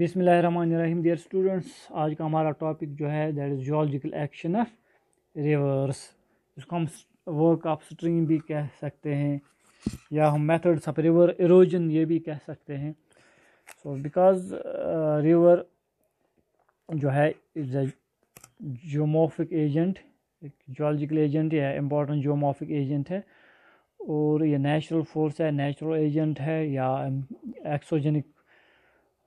बिसमीम dear students आज का हमारा टॉपिक जो है that is geological action of rivers इसको हम वर्क ऑफ स्ट्रीम भी कह सकते हैं या हम मेथड्स ऑफ रिवर इरोजन ये भी कह सकते हैं सो बिकॉज रिवर जो है इज़ अ जोमोफिक एजेंट एक जोलॉजिकल एजेंट या इम्पोर्टेंट जोमोफिक एजेंट है और ये नेचुरल फोर्स है नेचुरल एजेंट है या एक्सोजेनिक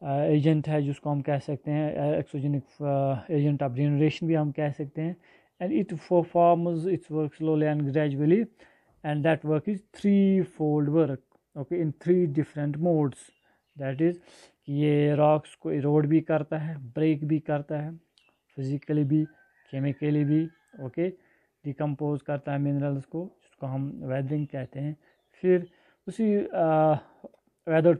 एजेंट है जिसको हम कह सकते हैं एक्सोजेनिक एजेंट ऑफ जनरेशन भी हम कह सकते हैं and it performs its work slowly and gradually and that work is threefold work okay in three different modes that is कि ये रॉक्स को इरोड भी करता है ब्रेक भी करता है फिज़िकली भी केमिकली भी ओके डिकम्पोज करता है मिनरल्स को जिसको हम वेदरिंग कहते हैं फिर उसी uh,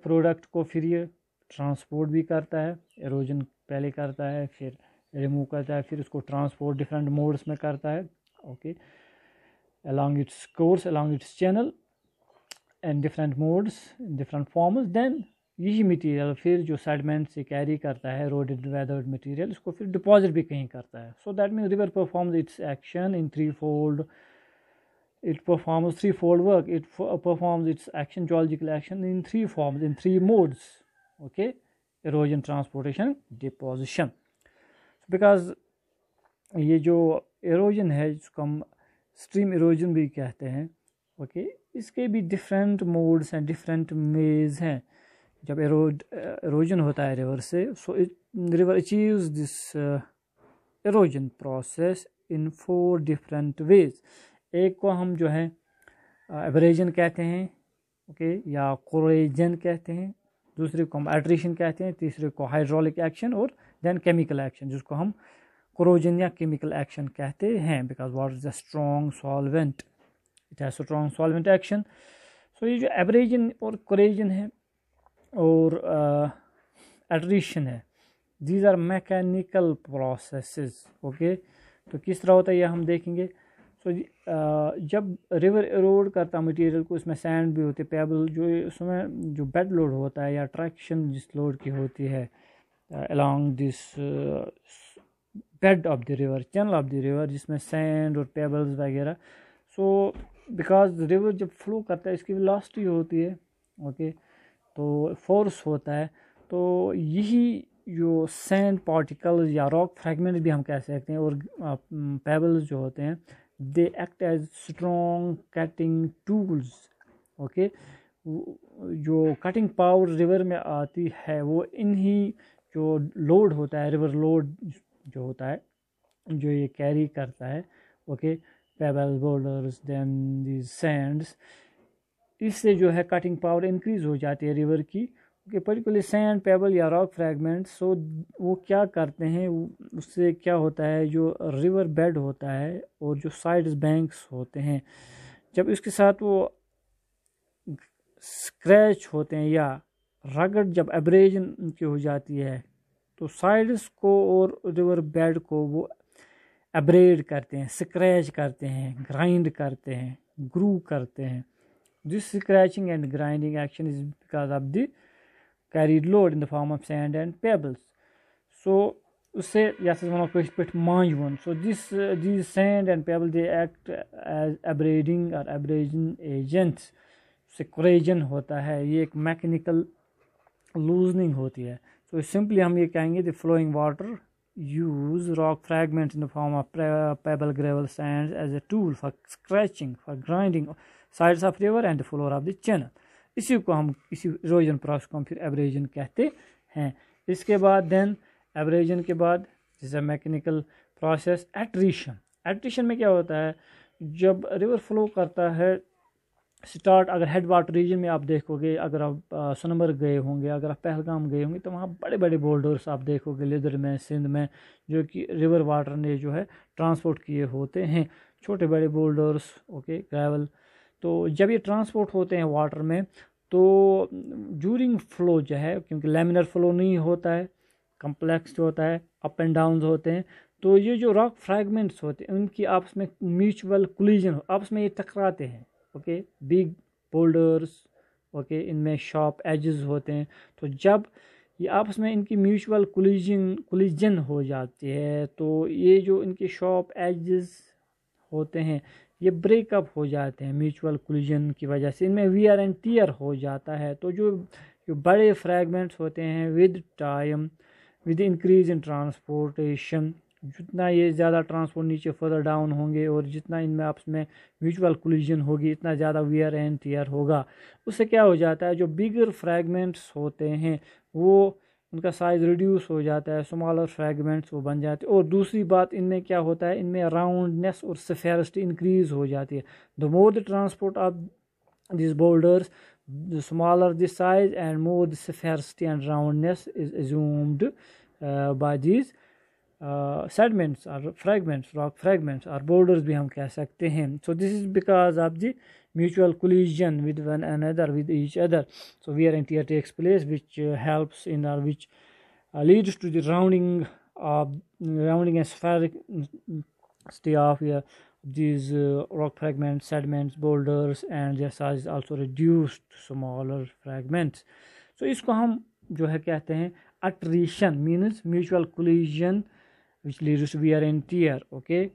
प्रोडक्ट को फिर ये ट्रांसपोर्ट भी करता है एरोजन पहले करता है फिर रिमूव करता है फिर उसको ट्रांसपोर्ट डिफरेंट मोड्स में करता है okay along its course along its channel and different modes different forms then यही मटेरियल फिर जो सेडमेंट से कैरी करता है रोड वेदर्ड मटेरियल उसको फिर डिपॉजिट भी कहीं करता है so that mean river performs its action in threefold it performs threefold work it performs its action geological action in three forms in three modes okay erosion transportation deposition because ये जो erosion है जिसको हम stream erosion भी कहते हैं okay okay? इसके भी डिफरेंट मोड्स हैं डिफरेंट मेज हैं जब एरोड एरोजन होता है रिवर से so river achieves this erosion process in four different ways एक को हम जो है एवरेजन uh, कहते हैं ओके okay? या कोरेजन कहते हैं दूसरे को हम एट्रीशन कहते हैं तीसरे को हाइड्रोलिक एक्शन और देन केमिकल एक्शन जिसको हम क्रोजन या केमिकल एक्शन कहते हैं because water is a strong solvent it has strong solvent action so ये जो एवरेजन और क्रेजन है और एट्रीशन uh, है these are mechanical process okay तो किस तरह होता है ये हम देखेंगे सो तो जब रिवर एरोड करता मटेरियल को इसमें सैंड भी होते पेबल जो उसमें जो बेड लोड होता है या ट्रैक्शन जिस लोड की होती है along this bed of the river channel of the river जिसमें सैंड और पेबल्स वगैरह सो बिकॉज रिवर जब फ्लो करता है इसकी वेलोसिटी होती है ओके okay, तो फोर्स होता है तो यही जो सैंड पार्टिकल्स या रॉक फ्रैगमेंट भी हम कह सकते हैं और पेबल्स जो होते हैं they act as strong cutting tools okay जो कटिंग पावर रिवर में आती है वो इन्हीं जो लोड होता है रिवर लोड जो होता है जो ये कैरी करता है okay pebble boulders then the sands इससे जो है कटिंग पावर इंक्रीज हो जाती है रिवर की कि पर्टिकुलर सैंड पेबल या रॉक फ्रैगमेंट सो वो क्या करते हैं उससे क्या होता है जो रिवर बेड होता है और जो साइड बैंक्स होते हैं जब इसके साथ वो स्क्रैच होते हैं या रगड़ जब एब्रेजन उनकी हो जाती है तो साइड्स को और रिवर बेड को वो एब्रेड करते हैं स्क्रैच करते हैं ग्राइंड करते हैं ग्रू करते हैं this scratching and grinding action is because of the carried load in the form of sand and pebbles. So say yes is one of put manyun. So this uh, these sand and pebble they act as abrading or abrasion agents. से क्रेजन होता है ये एक mechanical loosening होती है so simply हम ये कहेंगे the flowing water use rock fragments in the form of pebble gravel sand as a tool for scratching for grinding sides of river and the floor of the channel इसी को हम इसी रोजन process को हम फिर एवरेजन कहते हैं इसके बाद देन एवरेजन के बाद जैसे मैकेनिकल प्रोसेस एट्रीशन एट्रीशन में क्या होता है जब रिवर फ्लो करता है स्टार्ट अगर हेड वाटर रीजन में आप देखोगे अगर आप सोनमर्ग गए होंगे अगर आप पहलगाम गए होंगे तो वहाँ बड़े बड़े बोल्डर्स आप देखोगे लेदर में सिंध में जो कि रिवर वाटर ने जो है ट्रांसपोर्ट किए होते हैं छोटे बड़े बोल्डर्स ओके ग्रेवल तो जब ये ट्रांसपोर्ट होते हैं वाटर में तो जूरिंग फ्लो जो है क्योंकि लेमिनर फ्लो नहीं होता है कम्प्लेक्स होता है अप एंड डाउन होते हैं तो ये जो रॉक फ्रैगमेंट्स होते हैं उनकी आपस में म्यूचुअल कोलिजन आपस में ये टकराते हैं ओके बिग बोल्डर्स ओके इनमें शॉप एजेस होते हैं तो जब ये आपस में इनकी म्यूचुअल कोलिजन कोलिजन हो जाती है तो ये जो इनके शॉप एजेस होते हैं ये ब्रेकअप हो जाते हैं म्यूचुअल कोलिजन की वजह से इनमें वियर एंड टीयर हो जाता है तो जो जो बड़े फ्रैगमेंट्स होते हैं with time with increase in transportation जितना ये ज़्यादा ट्रांसपोर्ट नीचे फर्दर डाउन होंगे और जितना इनमें आपस में म्यूचुअल कोलिजन होगी इतना ज़्यादा वियर एंड टीयर होगा उससे क्या हो जाता है जो बिगर फ्रैगमेंट्स होते हैं वो उनका साइज़ रिड्यूस हो जाता है स्मॉलर फ्रेगमेंट्स वो बन जाते हैं और दूसरी बात इनमें क्या होता है इनमें राउंडनेस और सफेरस्टी इंक्रीज हो जाती है the more the transport of this boulders the smaller the size and more the sphericity and roundness is assumed by this sediments और फ्रेगमेंट्स रॉक फ्रेगमेंट्स और बोल्डर्स भी हम कह सकते हैं so this is because of the mutual collision with one another with each other so wear and tear takes place which uh, helps in our which uh, leads to the rounding of rounding and spheric mm, stay off here these uh, rock fragments sediments boulders and their size also reduced to smaller fragments so is हम जो है कहते हैं attrition means mutual collision which leads to wear and tear okay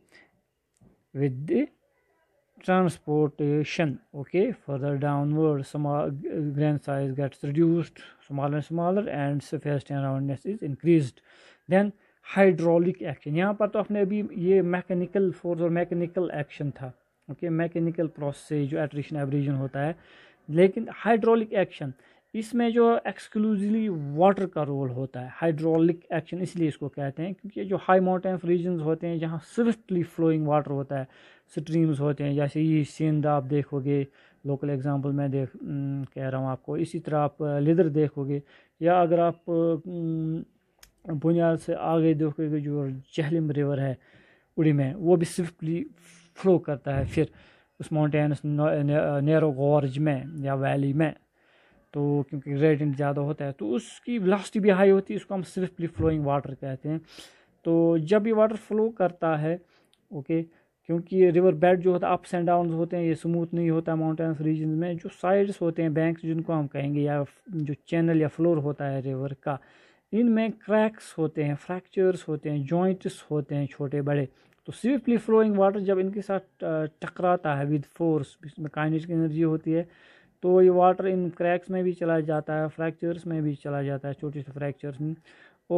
with the transportation okay further downward small grain size gets reduced smaller and smaller and surface and roundness is increased then hydraulic action यहाँ पर तो आपने अभी ये mechanical force और mechanical action था okay mechanical process जो attrition एब्रीजन होता है लेकिन हाइड्रोलिक एक्शन इसमें जो एक्सक्लूसिवली वाटर का रोल होता है हाइड्रोलिक एक्शन इसलिए इसको कहते हैं क्योंकि जो हाई माउंटेन रीजन होते हैं जहाँ स्विफ्टली फ्लोइंग वाटर होता है स्ट्रीम्स होते हैं जैसे ये सिंध आप देखोगे लोकल एग्जांपल मैं देख कह रहा हूँ आपको इसी तरह आप लिदर देखोगे या अगर आप बुनियाद से आगे देखोगे जो जहलिम रिवर है उड़ी में वो भी स्विफ्टली फ्लो करता है फिर उस माउंटेन्स नैरो गॉर्ज में या वैली में तो क्योंकि रेडियंट ज़्यादा होता है तो उसकी वेलोसिटी भी हाई होती है इसको हम स्विफ्टली फ्लोइंग वाटर कहते हैं तो जब ये वाटर फ्लो करता है ओके क्योंकि रिवर बेड जो होता है अप्स एंड डाउन होते हैं ये स्मूथ नहीं होता माउंटेन्स रीजन में जो साइड्स होते हैं बैंक्स जिनको हम कहेंगे या जो चैनल या फ्लोर होता है रिवर का इनमें क्रैक्स होते हैं फ्रैक्चर्स होते हैं जॉइंट्स होते हैं छोटे बड़े तो स्विफ्टली फ्लोइंग वाटर जब इनके साथ टकराता है विद फोर्स इसमें काइनेटिक एनर्जी होती है तो ये वाटर इन क्रैक्स में भी चला जाता है फ्रैक्चर्स में भी चला जाता है छोटे छोटे फ्रैक्चर्स में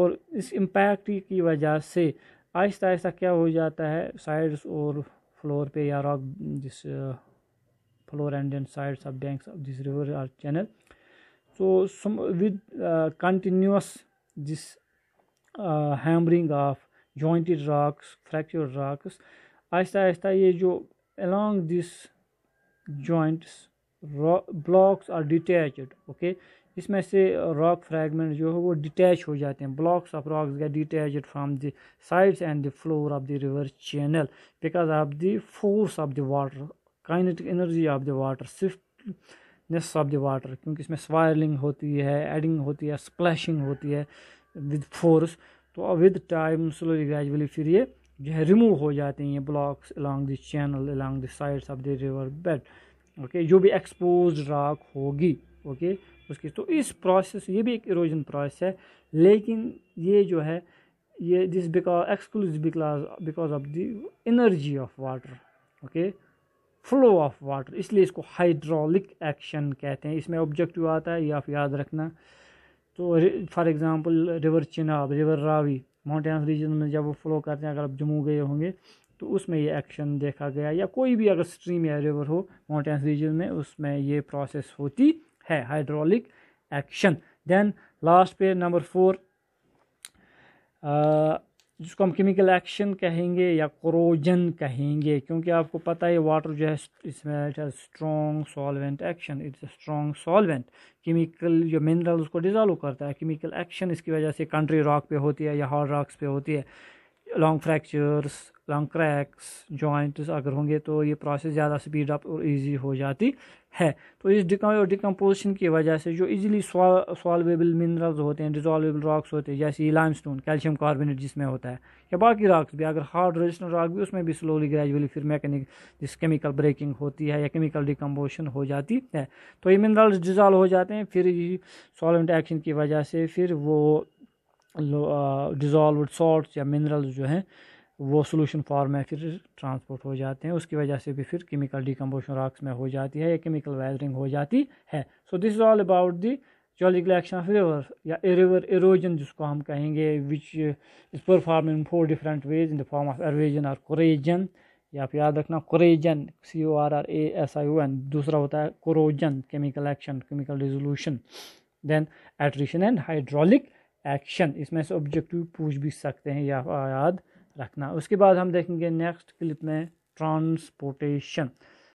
और इस इम्पैक्ट की वजह से आहिस्ता आहिस्ता क्या हो जाता है साइड्स और फ्लोर पे या रॉक जिस floor and then sides of banks of this river are channel so with continuous this hammering of jointed rocks fracture rocks आहिस्ता आहिस्ता ये जो along this joints blocks are detached okay इसमें से रॉक फ्रैगमेंट जो है वो डिटैच हो जाते हैं blocks of rocks get detach from the sides and the floor of the river channel because of the force of the water kinetic energy of the water swiftness of the water क्योंकि इसमें स्वायरलिंग होती है adding होती है splashing होती है with force तो with time slowly gradually फिर ये जो है रिमूव हो जाते हैं ये blocks along the channel along the sides of the river bed okay जो भी एक्सपोज राक होगी ओके उसकी तो इस प्रोसेस ये भी एक इरोजन प्रोसेस है लेकिन ये जो है ये this because exclude because because of the energy of water okay flow of water इसलिए इसको हाइड्रोलिक एक्शन कहते हैं इसमें ऑब्जेक्टिव आता है ये आप याद रखना तो for example river Chenab river Ravi mountains region में जब वो फ्लो करते हैं अगर आप जम्मू गए होंगे तो उसमें ये एक्शन देखा गया या कोई भी अगर स्ट्रीम या रिवर हो माउंटेन्स रीजन में उसमें ये प्रोसेस होती है हाइड्रोलिक एक्शन देन लास्ट पे नंबर फोर जिसको हम केमिकल एक्शन कहेंगे या क्रोजन कहेंगे क्योंकि आपको पता है वाटर जो है इसमें it has strong solvent action it's a strong solvent chemical जो मिनरल उसको डिजॉल्व करता है केमिकल एक्शन इसकी वजह से कंट्री रॉक पे होती है या हार्ड रॉक्स पे होती है long fractures long cracks joints अगर होंगे तो ये प्रोसेस ज़्यादा स्पीड अप और इजी हो जाती है तो इस डिकम्पोजिशन की वजह से जो इजीली सॉल्वेबल मिनरल्स होते हैं डिजॉल्वेबल रॉक्स होते हैं जैसे लाइम स्टोन कैल्शियम कार्बोनेट जिसमें होता है या बाकी रॉक्स भी अगर हार्ड रजिस्टर रॉक भी उसमें भी स्लोली ग्रेजुअली फिर मैकेनिक जिस केमिकल ब्रेकिंग होती है या केमिकल डिकम्पोजिशन हो जाती है तो ये मिनरल्स डिजॉल्व हो जाते हैं फिर सॉलेंट एक्शन की वजह से फिर वो डिज़ोल्व सॉल्ट या मिनरल्स जो हैं वो सोलूशन फॉर्म में फिर ट्रांसपोर्ट हो जाते हैं उसकी वजह से भी फिर केमिकल डिकम्पोशन रॉक्स में हो जाती है या केमिकल वैदरिंग हो जाती है so this is all about the geological action of river या रिवर इरोजन जिसको हम कहेंगे which is perform in four different ways in the form of erosion और कोरेजन या आप याद रखना corrasion C O R R A S I O N दूसरा होता है corrosion chemical action chemical resolution then attrition and hydraulic action इसमें से ऑब्जेक्टिव पूछ भी सकते हैं या याद रखना उसके बाद हम देखेंगे नेक्स्ट क्लिप में ट्रांसपोर्टेशन